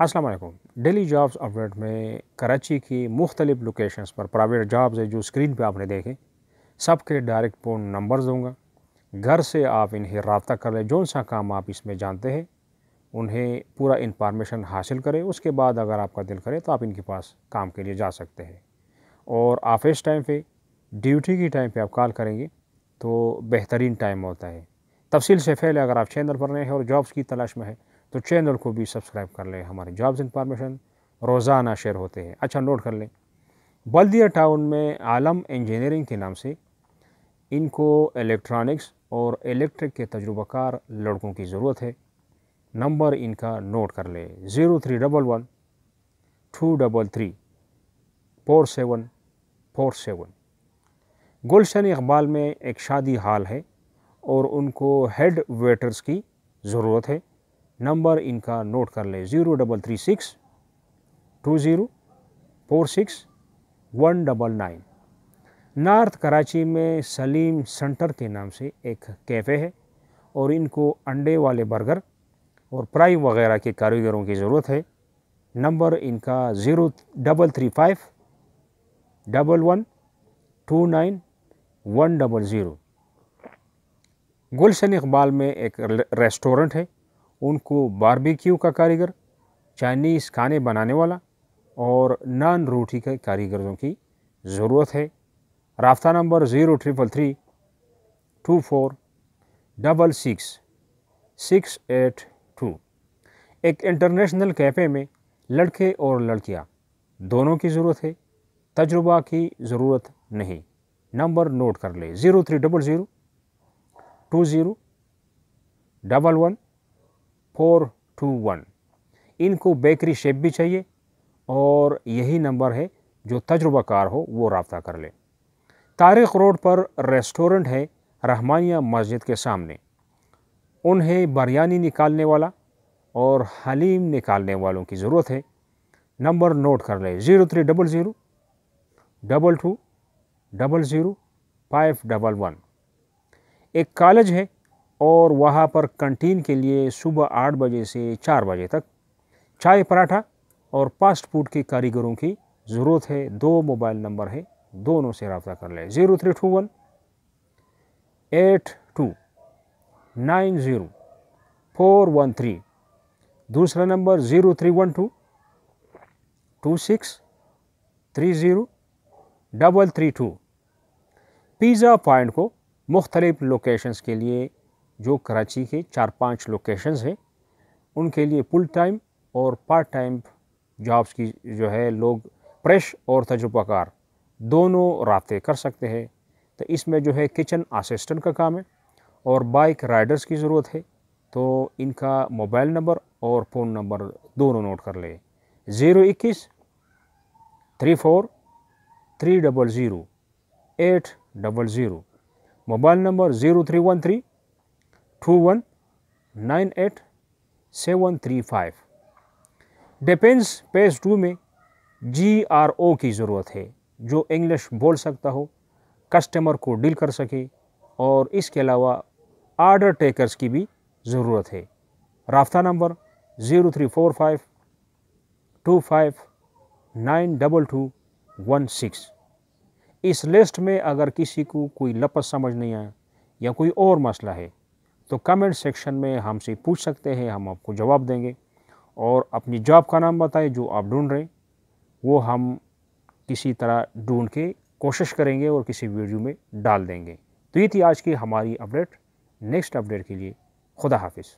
Aslam daily jobs update में कराची की मुख्तलिफ लोकेशन पर प्राइवेट जॉब्स है जो स्क्रीन पर आपने देखे सब के डायरेक्ट फ़ोन नंबर दूंगा घर से आप इन्हें रबता कर लें जौन सा काम आप इसमें जानते हैं उन्हें पूरा इंफॉर्मेशन हासिल करें उसके बाद अगर आपका दिल करे तो आप इनके पास काम के लिए जा सकते हैं और ऑफिस टाइम पर ड्यूटी की टाइम पर आप कॉल करेंगे तो बेहतरीन टाइम होता है तफसील से फैले अगर आप चैनल पर नए हैं और जॉब्स की तलाश में है तो चैनल को भी सब्सक्राइब कर लें हमारे जॉब्स इंफॉर्मेशन रोज़ाना शेयर होते हैं अच्छा नोट कर लें बल्दिया टाउन में आलम इंजीनियरिंग के नाम से इनको इलेक्ट्रॉनिक्स और इलेक्ट्रिक के तजुर्बाकार लड़कों की ज़रूरत है नंबर इनका नोट कर लें zero three double one two double three four seven four seven Gulshan Iqbal में एक शादी हाल है और उनको हेड वेटर्स की ज़रूरत है नंबर इनका नोट कर लें zero double three six two zero four six one double nine north Karachi में सलीम सेंटर के नाम से एक कैफ़े है और इनको अंडे वाले बर्गर और प्राई वगैरह के कारीगरों की ज़रूरत है नंबर इनका zero double three five double one two nine one double zero Gulshan Iqbal में एक रेस्टोरेंट है उनको बारबेक्यू का कारीगर चाइनीज़ खाने बनाने वाला और नान रोटी के कारीगरों की ज़रूरत है रबता number zero triple three two four double six six eight two एक इंटरनेशनल कैफ़े में लड़के और लड़कियां दोनों की ज़रूरत है तजुर्बा की ज़रूरत नहीं नंबर नोट कर ले zero three double zero two zero double one four two one इनको बेकरी शेप भी चाहिए और यही नंबर है जो तजुर्बाकार हो वो रबता कर ले तारिक रोड पर रेस्टोरेंट है रहमानिया मस्जिद के सामने उन्हें बरयानी निकालने वाला और हलीम निकालने वालों की ज़रूरत है नंबर नोट कर लें zero three double zero double two double zero five double one एक कॉलेज है और वहाँ पर कंटीन के लिए सुबह आठ बजे से चार बजे तक चाय पराठा और फास्ट फूड के कारीगरों की ज़रूरत है दो मोबाइल नंबर है दोनों से रबता कर लें zero three two one eight two nine zero four one three दूसरा number zero three one two two six three zero double three two pizza point को मुख्तलिफ़ लोकेशंस के लिए जो कराची के चार पांच लोकेशंस हैं उनके लिए फुल टाइम और पार्ट टाइम जॉब्स की जो है लोग फ्रेश और तजुर्बाकार दोनों रातें कर सकते हैं तो इसमें जो है किचन असिस्टेंट का काम है और बाइक राइडर्स की ज़रूरत है तो इनका मोबाइल नंबर और फ़ोन नंबर दोनों नोट कर लें ज़ीरो इक्कीस three four three double zero eight double zero mobile number zero three one three two one nine eight seven three five defence phase two में जी आर ओ की ज़रूरत है जो इंग्लिश बोल सकता हो कस्टमर को डील कर सके और इसके अलावा आर्डर टेकर्स की भी ज़रूरत है रफ्ता number zero three four five two five nine double two one six इस लिस्ट में अगर किसी को कोई लपस समझ नहीं आया या कोई और मसला है तो कमेंट सेक्शन में हमसे पूछ सकते हैं हम आपको जवाब देंगे और अपनी जॉब का नाम बताएं जो आप ढूंढ रहे वो हम किसी तरह ढूंढ के कोशिश करेंगे और किसी वीडियो में डाल देंगे तो ये थी आज की हमारी अपडेट नेक्स्ट अपडेट के लिए खुदा हाफिज़